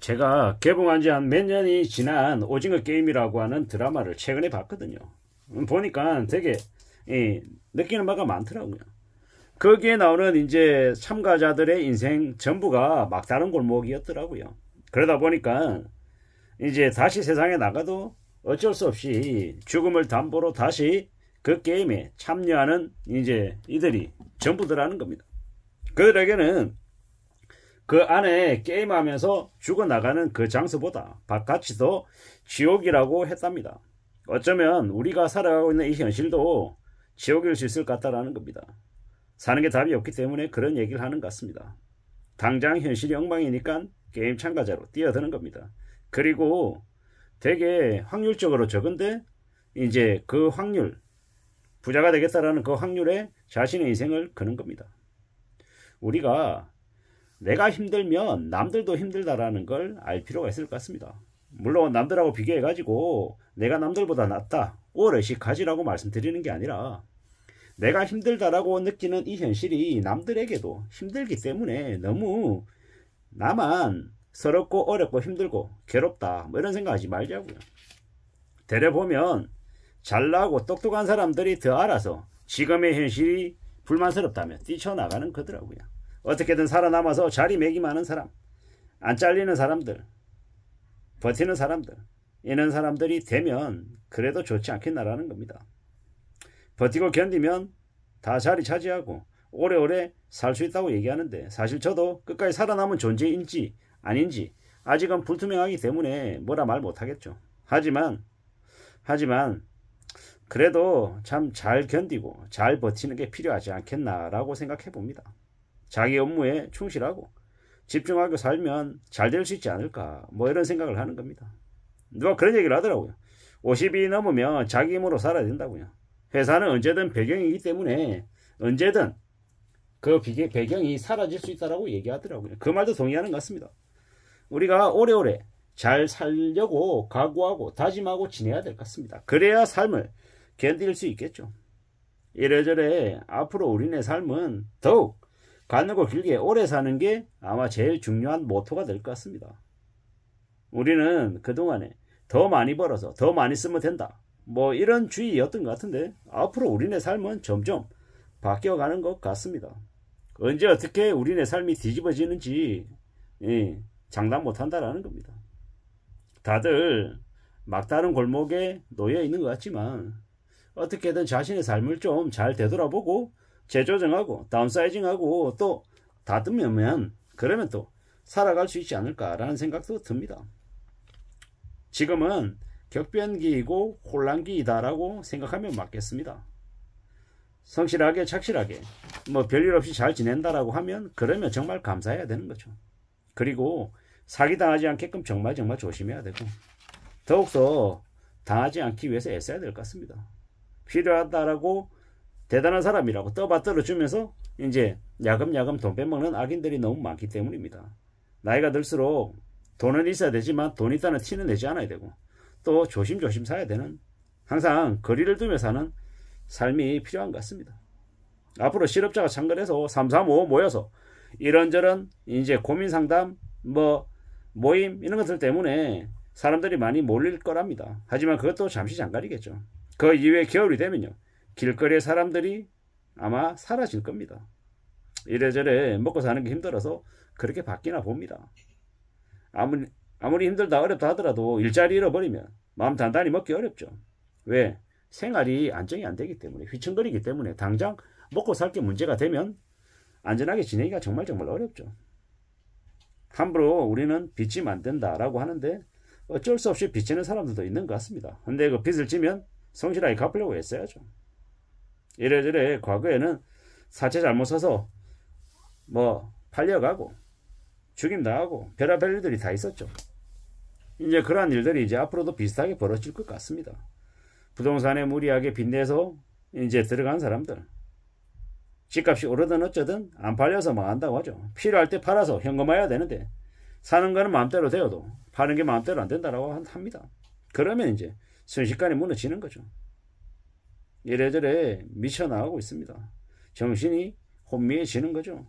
제가 개봉한 지 한 몇 년이 지난 오징어 게임이라고 하는 드라마를 최근에 봤거든요. 보니까 되게 예, 느끼는 바가 많더라고요. 거기에 나오는 이제 참가자들의 인생 전부가 막다른 골목이었더라고요. 그러다 보니까 이제 다시 세상에 나가도 어쩔 수 없이 죽음을 담보로 다시 그 게임에 참여하는 이제 이들이 전부더라는 겁니다. 그들에게는 그 안에 게임하면서 죽어나가는 그 장소보다 바깥이 더 지옥이라고 했답니다. 어쩌면 우리가 살아가고 있는 이 현실도 지옥일 수 있을 것 같다라는 겁니다. 사는 게 답이 없기 때문에 그런 얘기를 하는 것 같습니다. 당장 현실이 엉망이니까 게임 참가자로 뛰어드는 겁니다. 그리고 되게 확률적으로 적은데 이제 그 확률, 부자가 되겠다라는 그 확률에 자신의 인생을 거는 겁니다. 우리가 내가 힘들면 남들도 힘들다라는 걸 알 필요가 있을 것 같습니다. 물론 남들하고 비교해가지고 내가 남들보다 낫다, 오래씩 가지라고 말씀드리는 게 아니라 내가 힘들다라고 느끼는 이 현실이 남들에게도 힘들기 때문에 너무 나만 서럽고 어렵고 힘들고 괴롭다 뭐 이런 생각하지 말자고요. 대려 보면 잘나고 똑똑한 사람들이 더 알아서 지금의 현실이 불만스럽다면 뛰쳐나가는 거더라고요. 어떻게든 살아남아서 자리매김하는 사람, 안 잘리는 사람들, 버티는 사람들, 이런 사람들이 되면 그래도 좋지 않겠나라는 겁니다. 버티고 견디면 다 자리 차지하고 오래오래 살 수 있다고 얘기하는데 사실 저도 끝까지 살아남은 존재인지 아닌지 아직은 불투명하기 때문에 뭐라 말 못하겠죠. 하지만 하지만 그래도 참 잘 견디고 잘 버티는 게 필요하지 않겠나라고 생각해 봅니다. 자기 업무에 충실하고 집중하고 살면 잘 될 수 있지 않을까 뭐 이런 생각을 하는 겁니다. 누가 그런 얘기를 하더라고요. 50이 넘으면 자기 힘으로 살아야 된다고요. 회사는 언제든 배경이기 때문에 언제든 그 배경이 사라질 수 있다라고 얘기하더라고요. 그 말도 동의하는 것 같습니다. 우리가 오래오래 잘 살려고 각오하고 다짐하고 지내야 될 것 같습니다. 그래야 삶을 견딜 수 있겠죠. 이래저래 앞으로 우리네 삶은 더욱 가늘고 길게 오래 사는 게 아마 제일 중요한 모토가 될 것 같습니다. 우리는 그동안에 더 많이 벌어서 더 많이 쓰면 된다. 뭐 이런 주의였던 것 같은데 앞으로 우리네 삶은 점점 바뀌어가는 것 같습니다. 언제 어떻게 우리네 삶이 뒤집어지는지 예, 장담 못한다라는 겁니다. 다들 막다른 골목에 놓여 있는 것 같지만 어떻게든 자신의 삶을 좀 잘 되돌아보고 재조정하고 다운사이징하고 또 다듬으면 그러면 또 살아갈 수 있지 않을까라는 생각도 듭니다. 지금은 격변기이고 혼란기이다라고 생각하면 맞겠습니다. 성실하게 착실하게 뭐 별일 없이 잘 지낸다라고 하면 그러면 정말 감사해야 되는 거죠. 그리고 사기당하지 않게끔 정말 정말 조심해야 되고 더욱더 당하지 않기 위해서 애써야 될 것 같습니다. 필요하다라고 대단한 사람이라고 떠받들어 주면서 이제 야금야금 돈 빼먹는 악인들이 너무 많기 때문입니다. 나이가 들수록 돈은 있어야 되지만 돈 있다는 티는 내지 않아야 되고 또 조심조심 사야 되는 항상 거리를 두며 사는 삶이 필요한 것 같습니다. 앞으로 실업자가 창건해서 335 5 모여서 이런저런 이제 고민 상담 뭐 모임 이런 것들 때문에 사람들이 많이 몰릴 거랍니다. 하지만 그것도 잠시 잠깐이겠죠. 그 이후에 겨울이 되면요. 길거리의 사람들이 아마 사라질 겁니다. 이래저래 먹고 사는 게 힘들어서 그렇게 바뀌나 봅니다. 아무리, 아무리 힘들다 어렵다 하더라도 일자리 잃어버리면 마음 단단히 먹기 어렵죠. 왜? 생활이 안정이 안 되기 때문에 휘청거리기 때문에 당장 먹고 살 게 문제가 되면 안전하게 지내기가 정말 정말 어렵죠. 함부로 우리는 빚지만든다라고 하는데 어쩔 수 없이 빚지는 사람들도 있는 것 같습니다. 근데 그 빚을 지면 성실하게 갚으려고 했어야죠 이래저래 과거에는 사채 잘못 사서 뭐 팔려가고 죽임 당하고 별의별 일들이 다 있었죠. 이제 그러한 일들이 이제 앞으로도 비슷하게 벌어질 것 같습니다. 부동산에 무리하게 빚내서 이제 들어간 사람들 집값이 오르든 어쩌든 안 팔려서 망한다고 뭐 하죠. 필요할 때 팔아서 현금화해야 되는데 사는 거는 마음대로 되어도 파는 게 마음대로 안된다고 합니다. 그러면 이제 순식간에 무너지는 거죠. 이래저래 미쳐나가고 있습니다. 정신이 혼미해지는 거죠.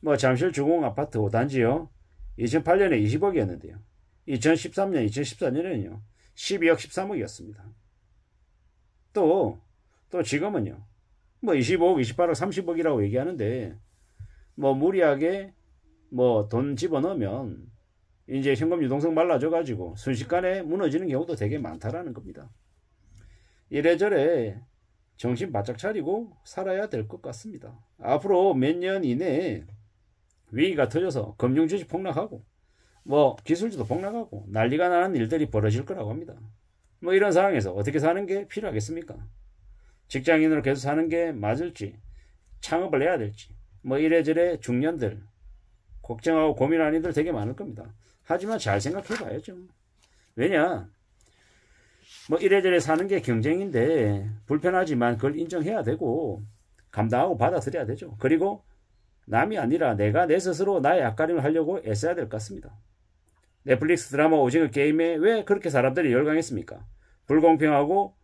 뭐 잠실 주공 아파트 5단지요. 2008년에 20억이었는데요. 2013년, 2014년에는요. 12억 13억이었습니다. 또, 또 지금은요. 뭐 25억, 28억, 30억이라고 얘기하는데 뭐 무리하게 뭐 돈 집어넣으면 이제 현금 유동성 말라져 가지고 순식간에 무너지는 경우도 되게 많다라는 겁니다. 이래저래 정신 바짝 차리고 살아야 될 것 같습니다. 앞으로 몇 년 이내에 위기가 터져서 금융주식 폭락하고 뭐 기술주도 폭락하고 난리가 나는 일들이 벌어질 거라고 합니다. 뭐 이런 상황에서 어떻게 사는 게 필요하겠습니까? 직장인으로 계속 사는 게 맞을지 창업을 해야 될지 뭐 이래저래 중년들 걱정하고 고민하는 이들 되게 많을 겁니다. 하지만 잘 생각해 봐야죠. 왜냐 뭐 이래저래 사는 게 경쟁인데 불편하지만 그걸 인정해야 되고 감당하고 받아들여야 되죠. 그리고 남이 아니라 내가 내 스스로 나의 약가림을 하려고 애써야 될 것 같습니다. 넷플릭스 드라마 오징어 게임에 왜 그렇게 사람들이 열광했습니까? 불공평하고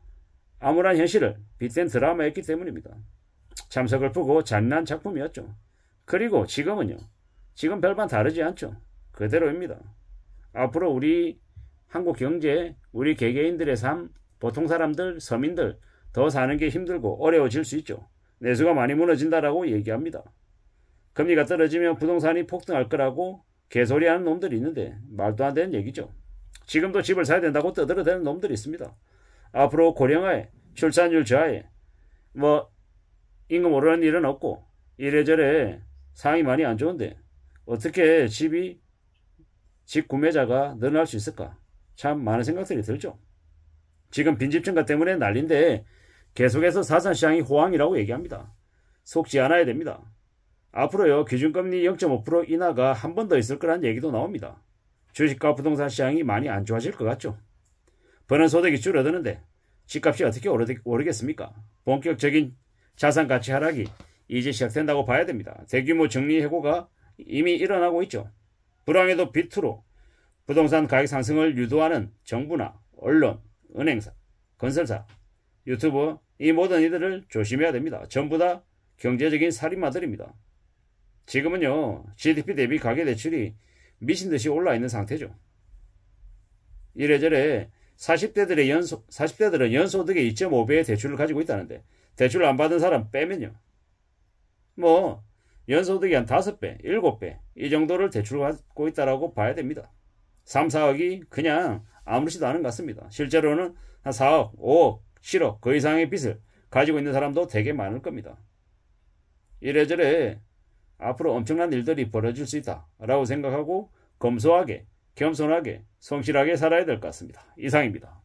암울한 현실을 빗댄 드라마였기 때문입니다. 참석을 푸고 잔난 작품이었죠. 그리고 지금은요. 지금 별반 다르지 않죠. 그대로입니다. 앞으로 우리 한국 경제, 우리 개개인들의 삶, 보통 사람들, 서민들 더 사는 게 힘들고 어려워질 수 있죠. 내수가 많이 무너진다라고 얘기합니다. 금리가 떨어지면 부동산이 폭등할 거라고 개소리하는 놈들이 있는데 말도 안 되는 얘기죠. 지금도 집을 사야 된다고 떠들어대는 놈들이 있습니다. 앞으로 고령화에 출산율 저하에 뭐 임금 오르는 일은 없고 이래저래 상황이 많이 안 좋은데 어떻게 집이 집 구매자가 늘어날 수 있을까? 참 많은 생각들이 들죠. 지금 빈집증가 때문에 난린데 계속해서 자산시장이 호황이라고 얘기합니다. 속지 않아야 됩니다. 앞으로요 기준금리 0.5% 인하가 한 번 더 있을 거란 얘기도 나옵니다. 주식과 부동산 시장이 많이 안 좋아질 것 같죠. 버는 소득이 줄어드는데 집값이 어떻게 오르겠습니까? 본격적인 자산 가치 하락이 이제 시작된다고 봐야 됩니다. 대규모 정리 해고가 이미 일어나고 있죠. 불황에도 빛으로 부동산 가격 상승을 유도하는 정부나 언론, 은행사, 건설사, 유튜버 이 모든 이들을 조심해야 됩니다. 전부 다 경제적인 살인마들입니다. 지금은요 GDP 대비 가계 대출이 미친 듯이 올라 있는 상태죠. 이래저래 40대들의 연소 40대들은 연소득의 2.5배의 대출을 가지고 있다는데 대출 을안 받은 사람 빼면요. 뭐 연소득이 한 5배, 7배 이 정도를 대출 받고 있다라고 봐야 됩니다. 3, 4억이 그냥 아무렇지도 않은 것 같습니다. 실제로는 한 4억, 5억, 7억 그 이상의 빚을 가지고 있는 사람도 되게 많을 겁니다. 이래저래 앞으로 엄청난 일들이 벌어질 수 있다라고 생각하고 검소하게, 겸손하게, 성실하게 살아야 될 것 같습니다. 이상입니다.